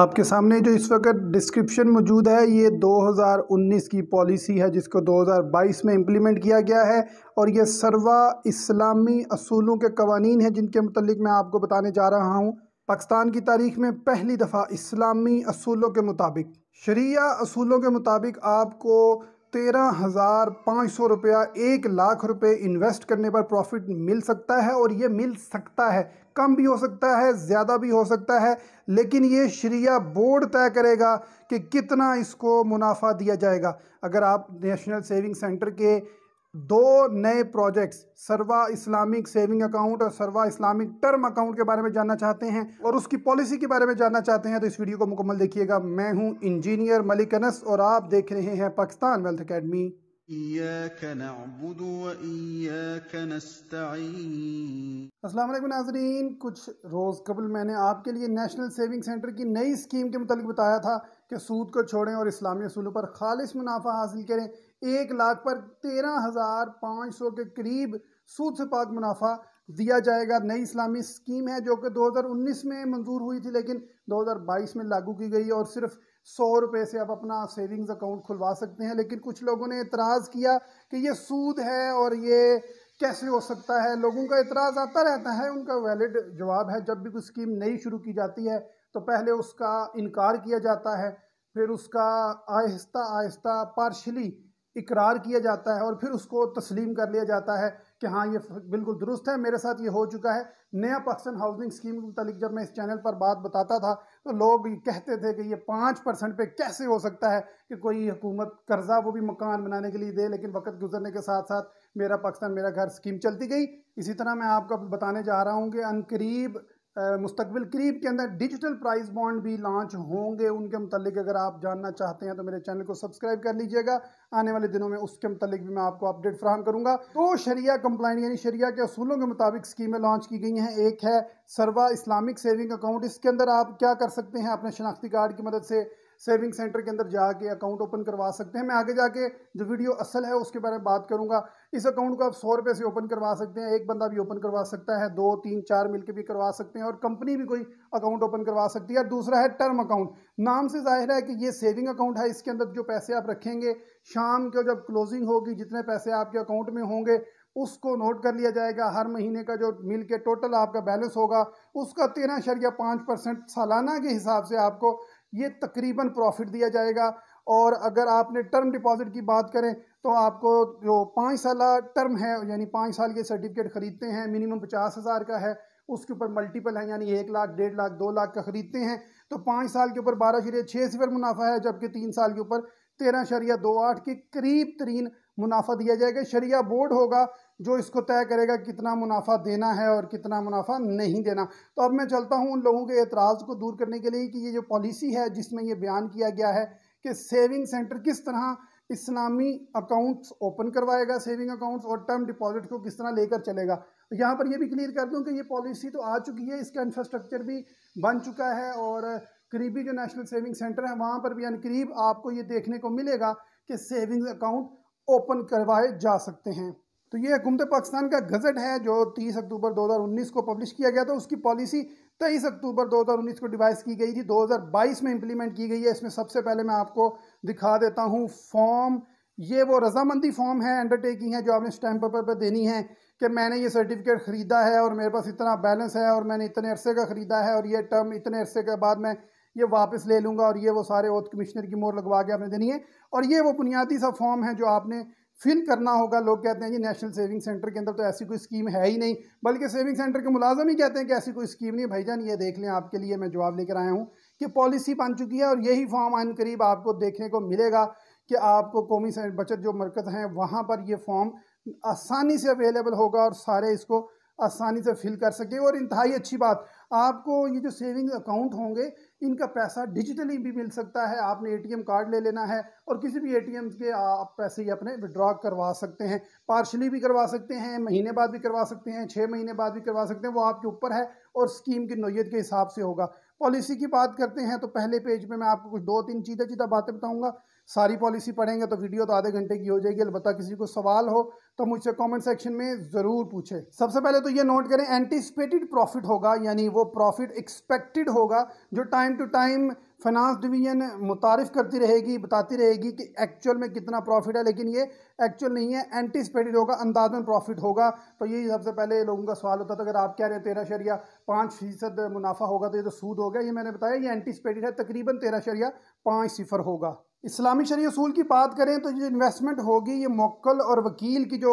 आपके सामने जो इस वक्त डिस्क्रिप्शन मौजूद है ये 2019 की पॉलिसी है जिसको 2022 में इम्प्लीमेंट किया गया है और ये सर्वा इस्लामी असूलों के कवानीन हैं जिनके मतलब मैं आपको बताने जा रहा हूँ पाकिस्तान की तारीख में पहली दफ़ा इस्लामी असूलों के मुताबिक शरिया असूलों के मुताबिक आपको तेरह हज़ार पाँच सौ रुपया एक लाख रुपए इन्वेस्ट करने पर प्रॉफिट मिल सकता है और ये मिल सकता है कम भी हो सकता है ज़्यादा भी हो सकता है लेकिन ये श्रिया बोर्ड तय करेगा कि कितना इसको मुनाफा दिया जाएगा अगर आप नेशनल सेविंग सेंटर के दो नए प्रोजेक्ट्स सर्वा इस्लामिक सेविंग अकाउंट और सर्वा इस्लामिक टर्म अकाउंट के बारे में जानना चाहते हैं और उसकी पॉलिसी के बारे में जानना चाहते हैं तो इस वीडियो को मुकम्मल देखिएगा मैं हूं इंजीनियर मलिक अनस और आप देख रहे हैं पाकिस्तान वेल्थ अकेडमी नाजरीन कुछ रोज़ कबल मैंने आपके लिए नेशनल सेविंग सेंटर की नई स्कीम के मुतालिक बताया था कि सूद को छोड़ें और इस्लामी असूलों पर खालिश मुनाफा हासिल करें एक लाख पर तेरह हज़ार पाँच सौ के करीब सूद से पाक मुनाफा दिया जाएगा नई इस्लामी स्कीम है जो कि 2019 में मंजूर हुई थी लेकिन 2022 में लागू की गई और सिर्फ सौ रुपये से आप अपना सेविंग्स अकाउंट खुलवा सकते हैं लेकिन कुछ लोगों ने एतराज़ किया कि ये सूद है और ये कैसे हो सकता है लोगों का एतराज़ आता रहता है उनका वैलिड जवाब है जब भी कोई स्कीम नई शुरू की जाती है तो पहले उसका इनकार किया जाता है फिर उसका आहिस्ता आहिस्ता पार्शली इकरार किया जाता है और फिर उसको तस्लीम कर लिया जाता है कि हाँ ये बिल्कुल दुरुस्त है मेरे साथ ये हो चुका है नया पाकिस्तान हाउसिंग स्कीम के मतलब जब मैं इस चैनल पर बात बताता था तो लोग कहते थे कि ये पाँच परसेंट पर कैसे हो सकता है कि कोई हुकूमत कर्जा वो भी मकान बनाने के लिए दे लेकिन वक्त गुजरने के साथ साथ मेरा पाकिस्तान मेरा घर स्कीम चलती गई इसी तरह मैं आपको बताने जा रहा हूँ कि अनकरीब मुस्तबिल करीब के अंदर डिजिटल प्राइस बॉन्ड भी लॉन्च होंगे उनके मतलब अगर आप जानना चाहते हैं तो मेरे चैनल को सब्सक्राइब कर लीजिएगा आने वाले दिनों में उसके मतलब भी मैं आपको अपडेट फ्राहम करूँगा तो शरिया कम्पलाइन यानी शरिया के असूलों के मुताबिक स्कीमें लॉन्च की गई हैं एक है सरवा इस्लामिक सेविंग अकाउंट इसके अंदर आप क्या कर सकते हैं अपने शनाख्ती कार्ड की मदद से सेविंग सेंटर के अंदर जाके अकाउंट ओपन करवा सकते हैं मैं आगे जाके जो वीडियो असल है उसके बारे में बात करूंगा इस अकाउंट को आप सौ रुपये से ओपन करवा सकते हैं एक बंदा भी ओपन करवा सकता है दो तीन चार मिलके भी करवा सकते हैं और कंपनी भी कोई अकाउंट ओपन करवा सकती है और दूसरा है टर्म अकाउंट नाम से जाहिर है कि ये सेविंग अकाउंट है इसके अंदर जो पैसे आप रखेंगे शाम को जब क्लोजिंग होगी जितने पैसे आपके अकाउंट में होंगे उसको नोट कर लिया जाएगा हर महीने का जो मिल के टोटल आपका बैलेंस होगा उसका तेरह शरिया पाँच परसेंट सालाना के हिसाब से आपको ये तकरीबन प्रॉफिट दिया जाएगा और अगर आपने टर्म डिपॉजिट की बात करें तो आपको जो पाँच साल टर्म है यानी पाँच साल के सर्टिफिकेट ख़रीदते हैं मिनिमम पचास हज़ार का है उसके ऊपर मल्टीपल है यानी एक लाख डेढ़ लाख दो लाख का ख़रीदते हैं तो पाँच साल के ऊपर बारह शरिया छः सिफर मुनाफा है जबकि तीन साल के ऊपर तेरह शरिया दो आठ के करीब तरीन मुनाफा दिया जाएगा शरिया बोर्ड होगा जो इसको तय करेगा कितना मुनाफा देना है और कितना मुनाफा नहीं देना तो अब मैं चलता हूँ उन लोगों के एतराज़ को दूर करने के लिए कि ये जो पॉलिसी है जिसमें ये बयान किया गया है कि सेविंग सेंटर किस तरह इस्लामी अकाउंट्स ओपन करवाएगा सेविंग अकाउंट्स और टर्म डिपॉजिट को किस तरह लेकर चलेगा तो यहाँ पर यह भी क्लियर कर दूँ कि ये पॉलिसी तो आ चुकी है इसका इंफ्रास्ट्रक्चर भी बन चुका है और करीबी जो नेशनल सेविंग सेंटर है वहाँ पर भी करीब आपको ये देखने को मिलेगा कि सेविंग्स अकाउंट ओपन करवाए जा सकते हैं तो ये हुकूमत पाकिस्तान का गज़ट है जो 30 अक्टूबर 2019 को पब्लिश किया गया था उसकी पॉलिसी 23 अक्टूबर 2019 को डिवाइस की गई थी 2022 में इंप्लीमेंट की गई है इसमें सबसे पहले मैं आपको दिखा देता हूँ फॉर्म ये वो रजामंदी फॉर्म है अंडरटेकिंग है जो आपने स्टैम्प पेपर पर देनी है कि मैंने ये सर्टिफिकेट ख़रीदा है और मेरे पास इतना बैलेंस है और मैंने इतने अरसे का ख़रीदा है और ये टर्म इतने अरसे के बाद मैं ये वापस ले लूँगा और ये वो सारे ओथ कमिश्नर की मोर लगवा के आपने देनी है और ये वो बुनियादी सा फॉर्म है जो आपने फिल करना होगा लोग कहते हैं जी नेशनल सेविंग सेंटर के अंदर तो ऐसी कोई स्कीम है ही नहीं बल्कि सेविंग सेंटर के मुलाजम ही कहते हैं कि ऐसी कोई स्कीम नहीं भाईजान ये देख लें आपके लिए मैं जवाब लेकर आया हूँ कि पॉलिसी बन चुकी है और यही फॉर्म आन करीब आपको देखने को मिलेगा कि आपको कौमी बचत जो मरकज़ हैं वहाँ पर ये फॉर्म आसानी से अवेलेबल होगा और सारे इसको आसानी से फिल कर सके और इंतहाई अच्छी बात आपको ये जो सेविंग अकाउंट होंगे इनका पैसा डिजिटली भी मिल सकता है आपने एटीएम कार्ड ले लेना है और किसी भी एटीएम के आप पैसे ही अपने विड्रॉ करवा सकते हैं पार्शली भी करवा सकते हैं महीने बाद भी करवा सकते हैं छः महीने बाद भी करवा सकते हैं वो आपके ऊपर है और स्कीम की नोयत के हिसाब से होगा पॉलिसी की बात करते हैं तो पहले पेज पर मैं आपको कुछ दो तीन चीज़ें चीज़ा बातें बताऊँगा सारी पॉलिसी पढ़ेंगे तो वीडियो तो आधे घंटे की हो जाएगी अलबत् किसी को सवाल हो तो मुझसे कमेंट सेक्शन में ज़रूर पूछे सबसे पहले तो ये नोट करें एंटिसपेटेड प्रॉफिट होगा यानी वो प्रॉफिट एक्सपेक्टेड होगा जो time to time finance division मुतारफ करती रहेगी बताती रहेगी कि एक्चुअल में कितना प्रॉफिट है लेकिन ये एक्चुअल नहीं है एंटिसपेटेड होगा अंदाजन प्रॉफिट होगा तो यही सबसे पहले लोगों का सवाल होता था अगर आप कह रहे हैं तेरह शरिया पाँच फीसद मुनाफा होगा तो ये तो सूद हो गया ये मैंने बताया ये एंटिसपेटेड है तकरीबन तेरह शरिया पाँच सिफर होगा इस्लामी शरी असूल की बात करें तो जो इन्वेस्टमेंट होगी ये मोक्ल और वकील की जो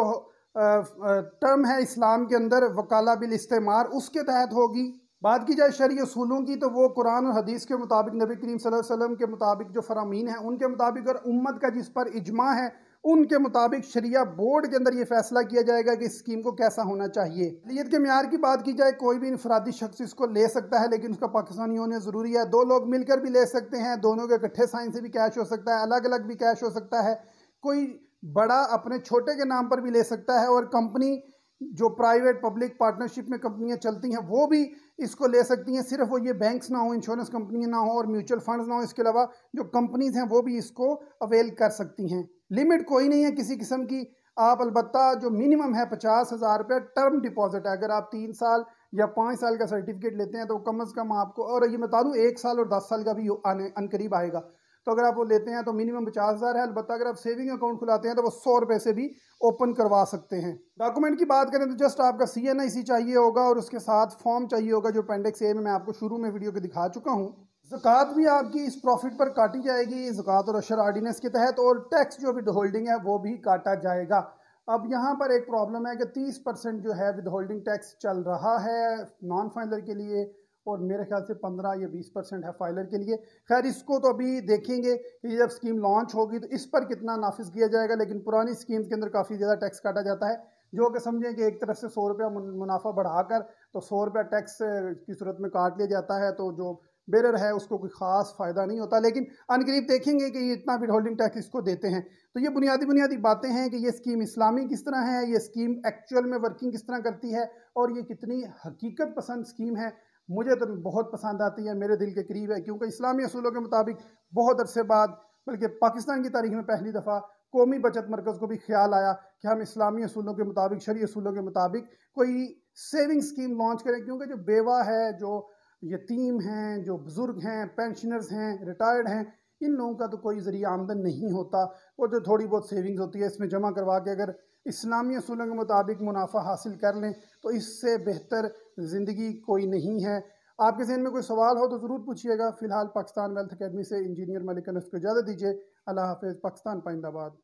टर्म है इस्लाम के अंदर वकाला बिल इस्तेमार उसके तहत होगी बात की जाए शरी असूलों की तो वो कुरान और हदीस के मुताबिक नबी करीम वसल्लम के मुताबिक जो फरामीन हैं उनके मुताबिक और उम्मत का जिस पर इजमा है उनके मुताबिक शरिया बोर्ड के अंदर ये फैसला किया जाएगा कि स्कीम को कैसा होना चाहिए अहलियत के मैार की बात की जाए कोई भी इनफरादी शख्स इसको ले सकता है लेकिन उसका पाकिस्तानी होने ज़रूरी है दो लोग मिलकर भी ले सकते हैं दोनों के इकट्ठे साइन से भी कैश हो सकता है अलग अलग भी कैश हो सकता है कोई बड़ा अपने छोटे के नाम पर भी ले सकता है और कंपनी जो प्राइवेट पब्लिक पार्टनरशिप में कंपनियां चलती हैं वो भी इसको ले सकती हैं सिर्फ वो ये बैंक्स ना हो इंश्योरेंस कंपनियां ना हो और म्यूचुअल फंड्स ना हो इसके अलावा जो कंपनीज हैं वो भी इसको अवेल कर सकती हैं लिमिट कोई नहीं है किसी किस्म की आप अलबत्ता जो मिनिमम है पचास हज़ार रुपया टर्म डिपॉजिट है अगर आप तीन साल या पाँच साल का सर्टिफिकेट लेते हैं तो कम अज़ कम आपको और ये बता दूँ एक साल और दस साल का भी आने अनकरीब आएगा तो अगर आप वो लेते हैं तो मिनिमम पचास हज़ार है अलबत्त अगर आप सेविंग अकाउंट खुलाते हैं तो वो सौ रुपये से भी ओपन करवा सकते हैं डॉक्यूमेंट की बात करें तो जस्ट आपका सी एन आई सी चाहिए होगा और उसके साथ फॉर्म चाहिए होगा जो पेंडेक्स ए में मैं आपको शुरू में वीडियो के दिखा चुका हूँ जक़ात भी आपकी इस प्रॉफिट पर काटी जाएगी जक़ात और अशर आर्डीनेंस के तहत और टैक्स जो विद होल्डिंग है वो भी काटा जाएगा अब यहाँ पर एक प्रॉब्लम है कि 30 परसेंट जो है विद होल्डिंग टैक्स चल रहा है नॉन फाइनलर के लिए और मेरे ख्याल से 15 या 20 परसेंट है फाइलर के लिए खैर इसको तो अभी देखेंगे कि जब स्कीम लॉन्च होगी तो इस पर कितना नाफिज किया जाएगा लेकिन पुरानी स्कीम के अंदर काफ़ी ज़्यादा टैक्स काटा जाता है जो कि समझें कि एक तरफ से सौ रुपया मुनाफा बढ़ाकर तो सौ रुपया टैक्स की सूरत में काट लिया जाता है तो जो बेरर है उसको कोई ख़ास फ़ायदा नहीं होता लेकिन अनकरीब देखेंगे कि ये इतना भी होल्डिंग टैक्स इसको देते हैं तो ये बुनियादी बुनियादी बातें हैं कि ये स्कीम इस्लामी किस तरह है ये स्कीम एक्चुअल में वर्किंग किस तरह करती है और ये कितनी हकीकत पसंद स्कीम है मुझे तो बहुत पसंद आती है मेरे दिल के करीब है क्योंकि इस्लामी असूलों के मुताबिक बहुत अरसे बाद बल्कि पाकिस्तान की तारीख में पहली दफ़ा कौमी बचत मरकज़ को भी ख्याल आया कि हम इस्लामी असूलों के मुताबिक शरी असूलों के मुताबिक कोई सेविंग स्कीम लॉन्च करें क्योंकि जो बेवा है जो यतीम हैं जो बुज़ुर्ग हैं पेंशनर्स हैं रिटायर्ड हैं इन लोगों का तो कोई ज़रिया आमदन नहीं होता वो जो थोड़ी बहुत सेविंग्स होती है इसमें जमा करवा के अगर इस्लामी असूलों के मुताबिक मुनाफा हासिल कर लें तो इससे बेहतर ज़िंदगी कोई नहीं है आपके जहन में कोई सवाल हो तो ज़रूर पूछिएगा फ़िलहाल पाकिस्तान वेल्थ अकेडमी से इंजीनियर मलिक अनस को इजाज़त दीजिए अल्लाह हाफ़ पाकिस्तान पाइंदाबाद